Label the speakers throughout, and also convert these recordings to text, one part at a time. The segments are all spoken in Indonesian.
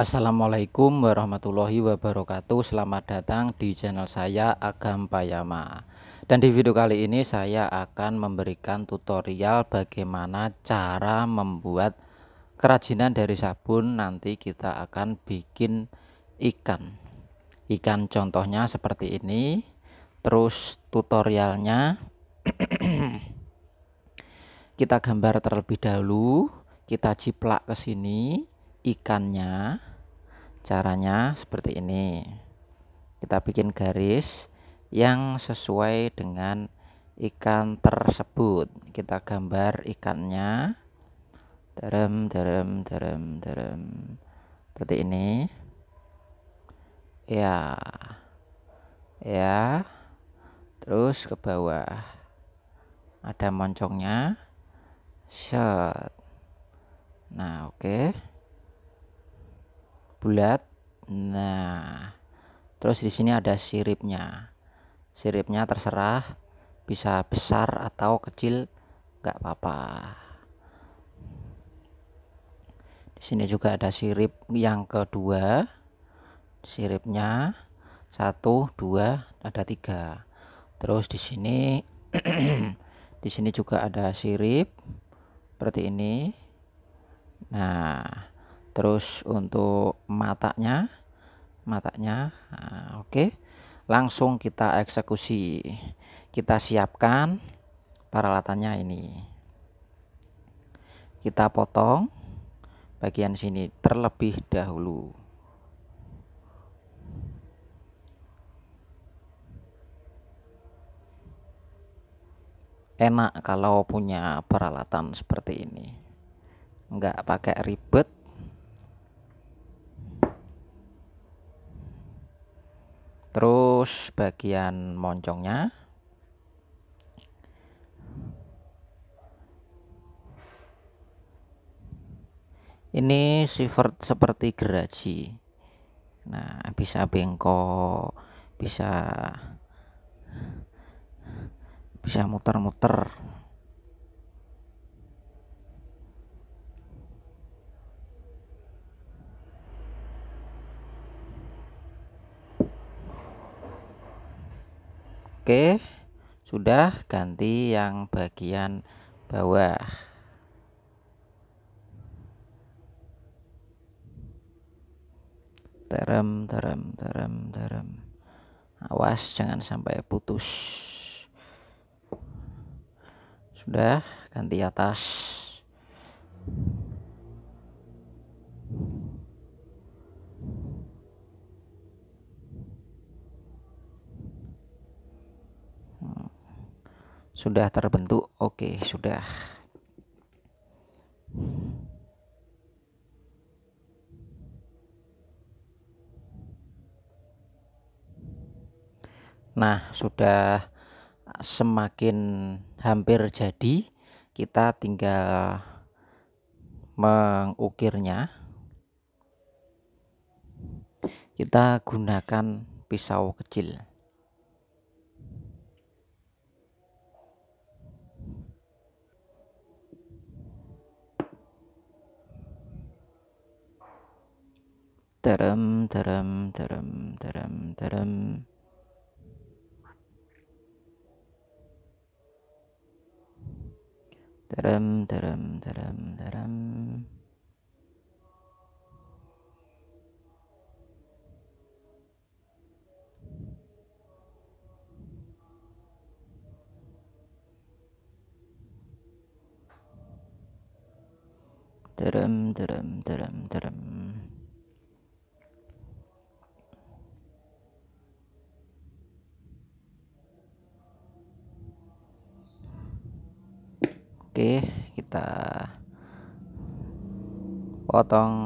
Speaker 1: Assalamualaikum warahmatullahi wabarakatuh Selamat datang di channel saya Agam Payama Dan di video kali ini saya akan memberikan tutorial bagaimana cara membuat kerajinan dari sabun Nanti kita akan bikin ikan Ikan contohnya seperti ini Terus tutorialnya Kita gambar terlebih dahulu Kita ciplak ke sini ikannya Caranya seperti ini. Kita bikin garis yang sesuai dengan ikan tersebut. Kita gambar ikannya. Derem derem derem derem. Seperti ini. Ya. Ya. Terus ke bawah. Ada moncongnya. Set. Nah, oke. Okay bulat. Nah, terus di sini ada siripnya. Siripnya terserah bisa besar atau kecil, nggak apa-apa. Di sini juga ada sirip yang kedua. Siripnya satu, dua, ada tiga. Terus di sini di sini juga ada sirip seperti ini. Nah, terus untuk matanya matanya nah, oke langsung kita eksekusi kita siapkan peralatannya ini kita potong bagian sini terlebih dahulu enak kalau punya peralatan seperti ini enggak pakai ribet terus bagian moncongnya ini sifat seperti geraji nah bisa bengkok bisa bisa muter-muter oke sudah ganti yang bagian bawah terem terem terem terem awas jangan sampai putus sudah ganti atas sudah terbentuk oke sudah Nah, sudah semakin hampir jadi, kita tinggal mengukirnya. Kita gunakan pisau kecil. Taram, taram, taram, taram, taram. Taram, taram, taram, taram. Taram, taram, taram, taram. oke kita potong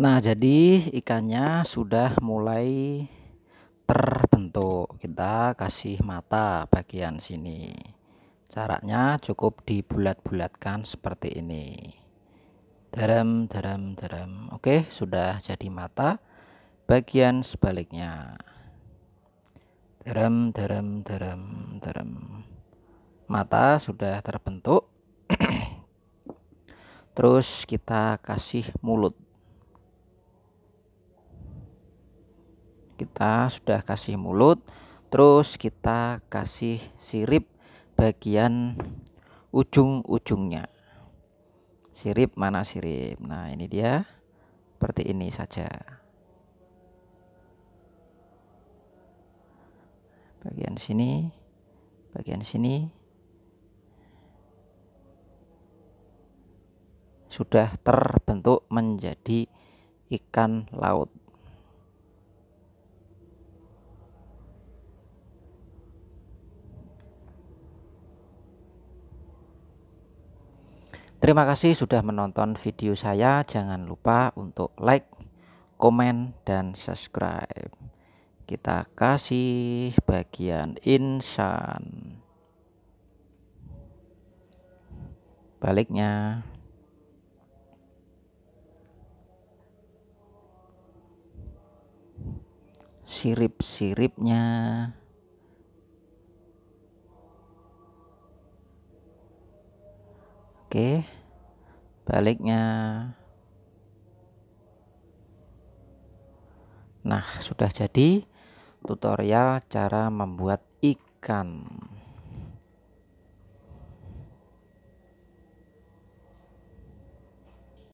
Speaker 1: Nah, jadi ikannya sudah mulai terbentuk. Kita kasih mata bagian sini. Caranya cukup dibulat-bulatkan seperti ini. Derem derem derem. Oke, sudah jadi mata. Bagian sebaliknya. Derem derem derem derem. Mata sudah terbentuk. Terus kita kasih mulut kita sudah kasih mulut terus kita kasih sirip bagian ujung-ujungnya sirip mana sirip nah ini dia seperti ini saja bagian sini bagian sini sudah terbentuk menjadi ikan laut Terima kasih sudah menonton video saya. Jangan lupa untuk like, komen, dan subscribe. Kita kasih bagian insan. Baliknya. Sirip-siripnya. oke baliknya nah sudah jadi tutorial cara membuat ikan